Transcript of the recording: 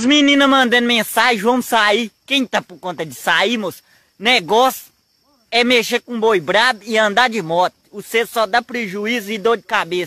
As meninas mandando mensagem, vamos sair. Quem tá por conta de sair, moço? Negócio é mexer com boi brabo e andar de moto. Você só dá prejuízo e dor de cabeça.